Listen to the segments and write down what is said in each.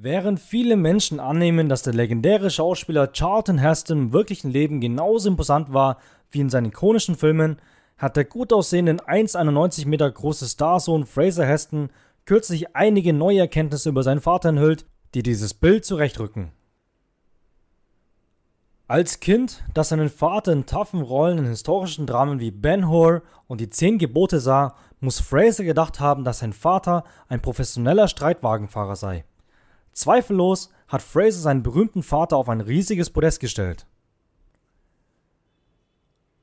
Während viele Menschen annehmen, dass der legendäre Schauspieler Charlton Heston im wirklichen Leben genauso imposant war wie in seinen ikonischen Filmen, hat der gut aussehenden 1,91 Meter große Starsohn Fraser Heston kürzlich einige neue Erkenntnisse über seinen Vater enthüllt, die dieses Bild zurechtrücken. Als Kind, das seinen Vater in taffen Rollen in historischen Dramen wie Ben Hur und die Zehn Gebote sah, muss Fraser gedacht haben, dass sein Vater ein professioneller Streitwagenfahrer sei. Zweifellos hat Fraser seinen berühmten Vater auf ein riesiges Podest gestellt.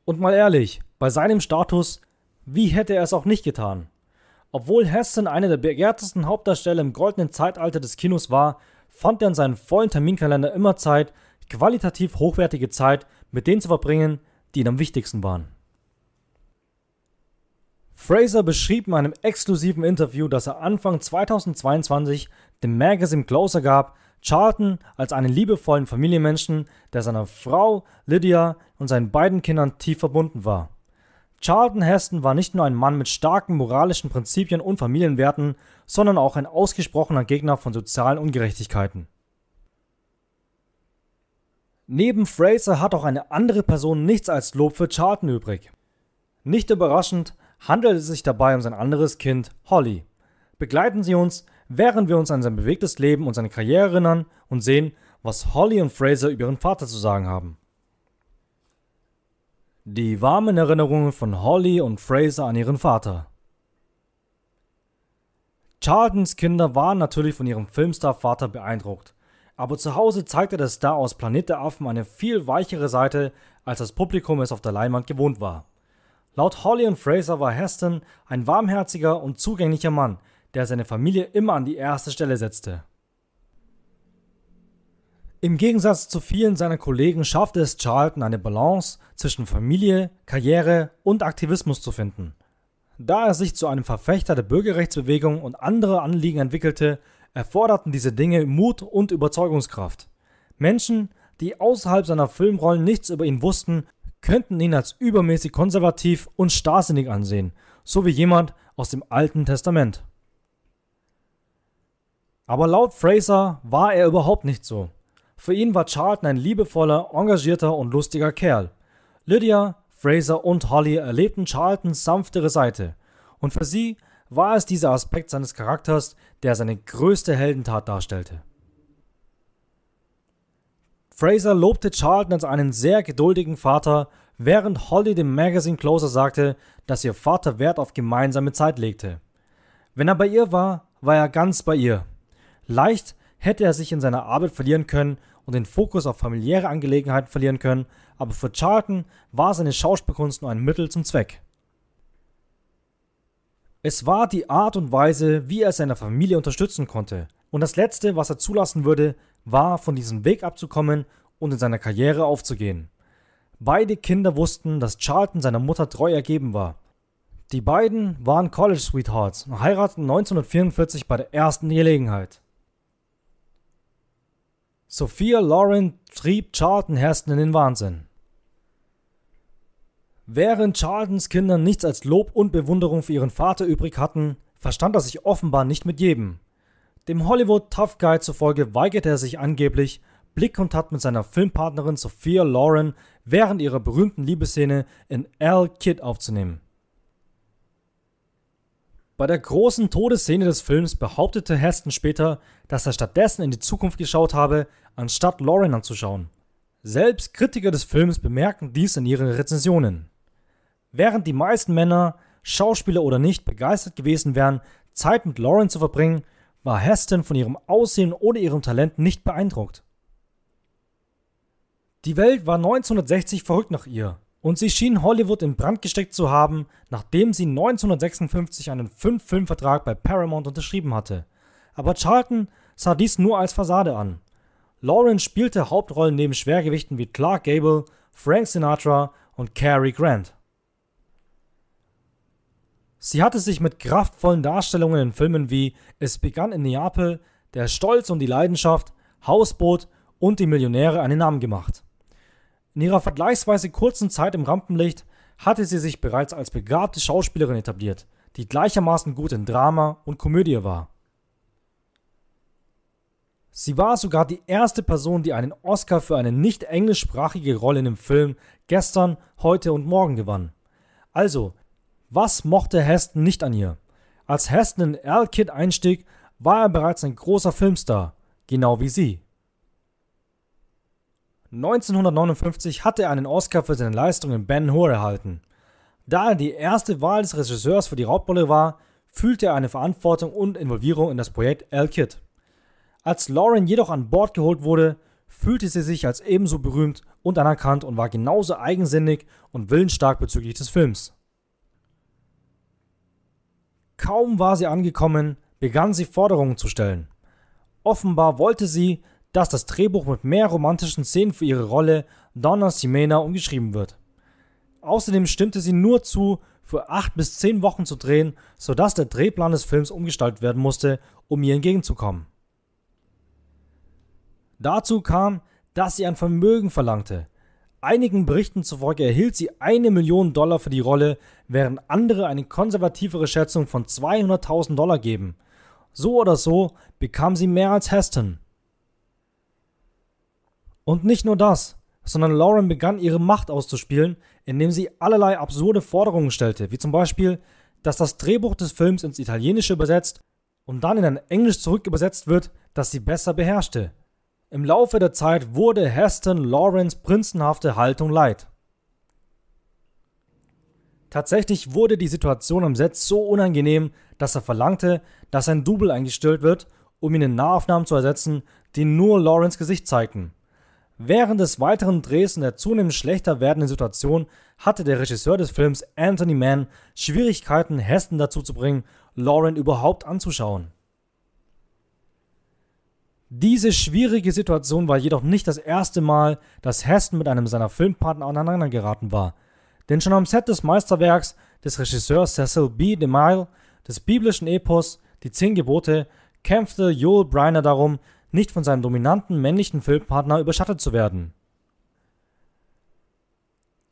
Und mal ehrlich, bei seinem Status, wie hätte er es auch nicht getan? Obwohl Heston einer der begehrtesten Hauptdarsteller im goldenen Zeitalter des Kinos war, fand er in seinem vollen Terminkalender immer Zeit, qualitativ hochwertige Zeit mit denen zu verbringen, die ihm am wichtigsten waren. Fraser beschrieb in einem exklusiven Interview, dass er Anfang 2022 dem Magazine Closer gab, Charlton als einen liebevollen Familienmenschen, der seiner Frau Lydia und seinen beiden Kindern tief verbunden war. Charlton Heston war nicht nur ein Mann mit starken moralischen Prinzipien und Familienwerten, sondern auch ein ausgesprochener Gegner von sozialen Ungerechtigkeiten. Neben Fraser hat auch eine andere Person nichts als Lob für Charlton übrig. Nicht überraschend handelt es sich dabei um sein anderes Kind Holly. Begleiten Sie uns, während wir uns an sein bewegtes Leben und seine Karriere erinnern und sehen, was Holly und Fraser über ihren Vater zu sagen haben. Die warmen Erinnerungen von Holly und Fraser an ihren Vater. Charltons Kinder waren natürlich von ihrem Filmstar-Vater beeindruckt, aber zu Hause zeigte der Star aus Planet der Affen eine viel weichere Seite, als das Publikum es auf der Leinwand gewohnt war. Laut Holly und Fraser war Heston ein warmherziger und zugänglicher Mann, der seine Familie immer an die erste Stelle setzte. Im Gegensatz zu vielen seiner Kollegen schaffte es Charlton eine Balance zwischen Familie, Karriere und Aktivismus zu finden. Da er sich zu einem Verfechter der Bürgerrechtsbewegung und andere Anliegen entwickelte, erforderten diese Dinge Mut und Überzeugungskraft. Menschen, die außerhalb seiner Filmrollen nichts über ihn wussten, könnten ihn als übermäßig konservativ und starrsinnig ansehen, so wie jemand aus dem Alten Testament. Aber laut Fraser war er überhaupt nicht so. Für ihn war Charlton ein liebevoller, engagierter und lustiger Kerl. Lydia, Fraser und Holly erlebten Charltons sanftere Seite und für sie war es dieser Aspekt seines Charakters, der seine größte Heldentat darstellte. Fraser lobte Charlton als einen sehr geduldigen Vater, während Holly dem Magazine Closer sagte, dass ihr Vater Wert auf gemeinsame Zeit legte. Wenn er bei ihr war, war er ganz bei ihr. Leicht hätte er sich in seiner Arbeit verlieren können und den Fokus auf familiäre Angelegenheiten verlieren können, aber für Charlton war seine Schauspielkunst nur ein Mittel zum Zweck. Es war die Art und Weise, wie er seine Familie unterstützen konnte. Und das Letzte, was er zulassen würde, war, von diesem Weg abzukommen und in seiner Karriere aufzugehen. Beide Kinder wussten, dass Charlton seiner Mutter treu ergeben war. Die beiden waren College Sweethearts und heirateten 1944 bei der ersten Gelegenheit. Sophia Lauren trieb Charlton Heston in den Wahnsinn. Während Charltons Kinder nichts als Lob und Bewunderung für ihren Vater übrig hatten, verstand er sich offenbar nicht mit jedem. Dem Hollywood Tough Guy zufolge weigerte er sich angeblich, Blickkontakt mit seiner Filmpartnerin Sophia Lauren während ihrer berühmten Liebesszene in Al Kid aufzunehmen. Bei der großen Todesszene des Films behauptete Heston später, dass er stattdessen in die Zukunft geschaut habe, anstatt Lauren anzuschauen. Selbst Kritiker des Films bemerken dies in ihren Rezensionen. Während die meisten Männer, Schauspieler oder nicht, begeistert gewesen wären, Zeit mit Lauren zu verbringen, war Heston von ihrem Aussehen oder ihrem Talent nicht beeindruckt. Die Welt war 1960 verrückt nach ihr und sie schien Hollywood in Brand gesteckt zu haben, nachdem sie 1956 einen 5-Film-Vertrag bei Paramount unterschrieben hatte. Aber Charlton sah dies nur als Fassade an. Lawrence spielte Hauptrollen neben Schwergewichten wie Clark Gable, Frank Sinatra und Cary Grant. Sie hatte sich mit kraftvollen Darstellungen in Filmen wie Es begann in Neapel, Der Stolz und die Leidenschaft, Hausboot und Die Millionäre einen Namen gemacht. In ihrer vergleichsweise kurzen Zeit im Rampenlicht hatte sie sich bereits als begabte Schauspielerin etabliert, die gleichermaßen gut in Drama und Komödie war. Sie war sogar die erste Person, die einen Oscar für eine nicht englischsprachige Rolle in dem Film Gestern, Heute und Morgen gewann. Also, was mochte Heston nicht an ihr? Als Heston in Al Kid einstieg, war er bereits ein großer Filmstar, genau wie sie. 1959 hatte er einen Oscar für seine Leistung in Ben Hur erhalten. Da er die erste Wahl des Regisseurs für die Hauptrolle war, fühlte er eine Verantwortung und Involvierung in das Projekt Al Kid. Als Lauren jedoch an Bord geholt wurde, fühlte sie sich als ebenso berühmt und anerkannt und war genauso eigensinnig und willensstark bezüglich des Films. Kaum war sie angekommen, begann sie Forderungen zu stellen. Offenbar wollte sie, dass das Drehbuch mit mehr romantischen Szenen für ihre Rolle Donna Simena umgeschrieben wird. Außerdem stimmte sie nur zu, für 8 bis zehn Wochen zu drehen, sodass der Drehplan des Films umgestaltet werden musste, um ihr entgegenzukommen. Dazu kam, dass sie ein Vermögen verlangte, Einigen Berichten zufolge erhielt sie eine Million Dollar für die Rolle, während andere eine konservativere Schätzung von 200.000 Dollar geben. So oder so bekam sie mehr als Heston. Und nicht nur das, sondern Lauren begann ihre Macht auszuspielen, indem sie allerlei absurde Forderungen stellte, wie zum Beispiel, dass das Drehbuch des Films ins Italienische übersetzt und dann in ein Englisch zurückübersetzt wird, das sie besser beherrschte. Im Laufe der Zeit wurde Heston Lawrence prinzenhafte Haltung leid. Tatsächlich wurde die Situation am Set so unangenehm, dass er verlangte, dass ein Double eingestellt wird, um ihn in Nahaufnahmen zu ersetzen, die nur Lawrence Gesicht zeigten. Während des weiteren Drehs und der zunehmend schlechter werdenden Situation hatte der Regisseur des Films Anthony Mann Schwierigkeiten, Heston dazu zu bringen, Lauren überhaupt anzuschauen. Diese schwierige Situation war jedoch nicht das erste Mal, dass Heston mit einem seiner Filmpartner aneinander geraten war. Denn schon am Set des Meisterwerks des Regisseurs Cecil B. DeMille, des biblischen Epos Die Zehn Gebote, kämpfte Joel Briner darum, nicht von seinem dominanten männlichen Filmpartner überschattet zu werden.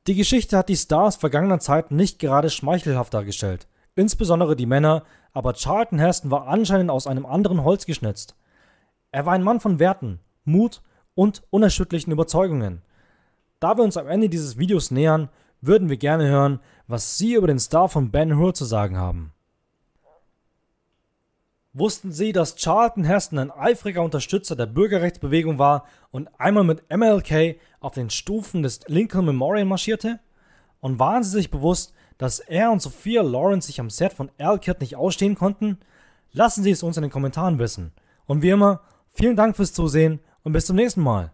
Die Geschichte hat die Stars vergangener Zeit nicht gerade schmeichelhaft dargestellt, insbesondere die Männer, aber Charlton Heston war anscheinend aus einem anderen Holz geschnitzt. Er war ein Mann von Werten, Mut und unerschütterlichen Überzeugungen. Da wir uns am Ende dieses Videos nähern, würden wir gerne hören, was Sie über den Star von Ben Hur zu sagen haben. Wussten Sie, dass Charlton Heston ein eifriger Unterstützer der Bürgerrechtsbewegung war und einmal mit MLK auf den Stufen des Lincoln Memorial marschierte? Und waren Sie sich bewusst, dass er und Sophia Lawrence sich am Set von Al Elkert nicht ausstehen konnten? Lassen Sie es uns in den Kommentaren wissen. Und wie immer, Vielen Dank fürs Zusehen und bis zum nächsten Mal.